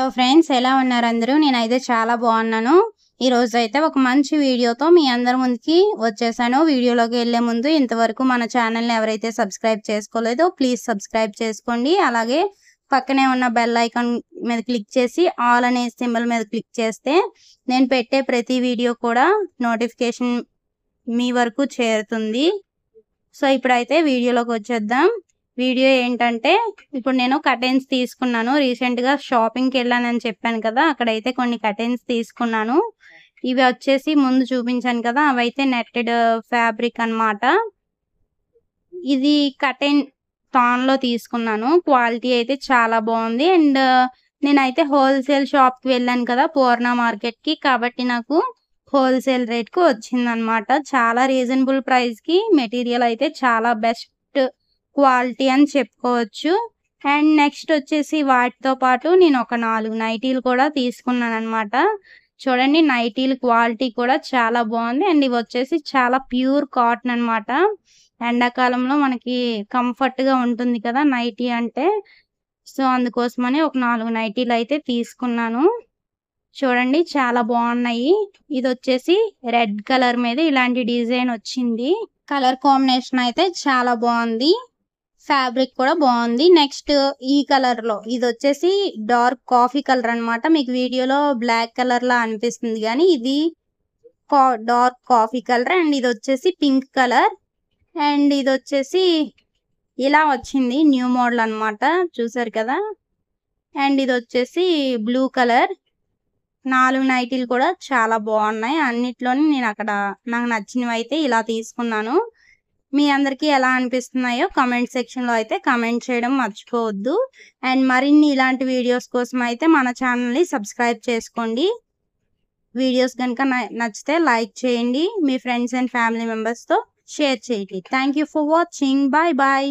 hello friends ఎలా ఉన్నారు అందరూ నేనైతే చాలా బాగున్నాను ఈరోజు అయితే ఒక మంచి వీడియోతో మీ అందరి ముందుకి వచ్చేసాను వీడియోలోకి వెళ్ళే ముందు ఇంతవరకు మన ఛానల్ని ఎవరైతే సబ్స్క్రైబ్ చేసుకోలేదో ప్లీజ్ సబ్స్క్రైబ్ చేసుకోండి అలాగే పక్కనే ఉన్న బెల్ ఐకాన్ మీద క్లిక్ చేసి ఆల్ అనే సింబల్ మీద క్లిక్ చేస్తే నేను పెట్టే ప్రతి వీడియో కూడా నోటిఫికేషన్ మీ వరకు చేరుతుంది సో ఇప్పుడైతే వీడియోలోకి వచ్చేద్దాం వీడియో ఏంటంటే ఇప్పుడు నేను కటెన్స్ తీసుకున్నాను రీసెంట్గా షాపింగ్కి వెళ్ళానని చెప్పాను కదా అక్కడైతే కొన్ని కటెన్స్ తీసుకున్నాను ఇవి వచ్చేసి ముందు చూపించాను కదా అవైతే నెట్టెడ్ ఫ్యాబ్రిక్ అనమాట ఇది కటెన్ టాన్లో తీసుకున్నాను క్వాలిటీ అయితే చాలా బాగుంది అండ్ నేనైతే హోల్సేల్ షాప్కి వెళ్ళాను కదా పూర్ణ మార్కెట్కి కాబట్టి నాకు హోల్సేల్ వచ్చింది వచ్చిందనమాట చాలా రీజనబుల్ ప్రైస్కి మెటీరియల్ అయితే చాలా బెస్ట్ క్వాలిటీ అని చెప్పుకోవచ్చు అండ్ నెక్స్ట్ వచ్చేసి వాటితో పాటు నేను ఒక నాలుగు నైటీలు కూడా తీసుకున్నాను అనమాట చూడండి నైటీలు క్వాలిటీ కూడా చాలా బాగుంది అండ్ ఇవి వచ్చేసి చాలా ప్యూర్ కాటన్ అనమాట ఎండాకాలంలో మనకి కంఫర్ట్గా ఉంటుంది కదా నైటీ అంటే సో అందుకోసమని ఒక నాలుగు నైటీలు అయితే తీసుకున్నాను చూడండి చాలా బాగున్నాయి ఇది వచ్చేసి రెడ్ కలర్ మీద ఇలాంటి డిజైన్ వచ్చింది కలర్ కాంబినేషన్ అయితే చాలా బాగుంది ఫ్యాబ్రిక్ కూడా బాగుంది నెక్స్ట్ ఈ కలర్ లో ఇది వచ్చేసి డార్క్ కాఫీ కలర్ అనమాట మీకు వీడియోలో బ్లాక్ కలర్ లా అనిపిస్తుంది కానీ ఇది డార్క్ కాఫీ కలర్ అండ్ ఇది వచ్చేసి పింక్ కలర్ అండ్ ఇది వచ్చేసి ఇలా వచ్చింది న్యూ మోడల్ అనమాట చూసారు కదా అండ్ ఇది వచ్చేసి బ్లూ కలర్ నాలుగు నైటీలు కూడా చాలా బాగున్నాయి అన్నిట్లోని నేను అక్కడ నాకు నచ్చినవి అయితే ఇలా తీసుకున్నాను మీ అందరికీ ఎలా అనిపిస్తున్నాయో కమెంట్ సెక్షన్లో అయితే కమెంట్ చేయడం మర్చిపోవద్దు అండ్ మరిన్ని ఇలాంటి వీడియోస్ కోసం అయితే మన ఛానల్ని సబ్స్క్రైబ్ చేసుకోండి వీడియోస్ కనుక నచ్చితే లైక్ చేయండి మీ ఫ్రెండ్స్ అండ్ ఫ్యామిలీ మెంబర్స్తో షేర్ చేయండి thank for watching bye bye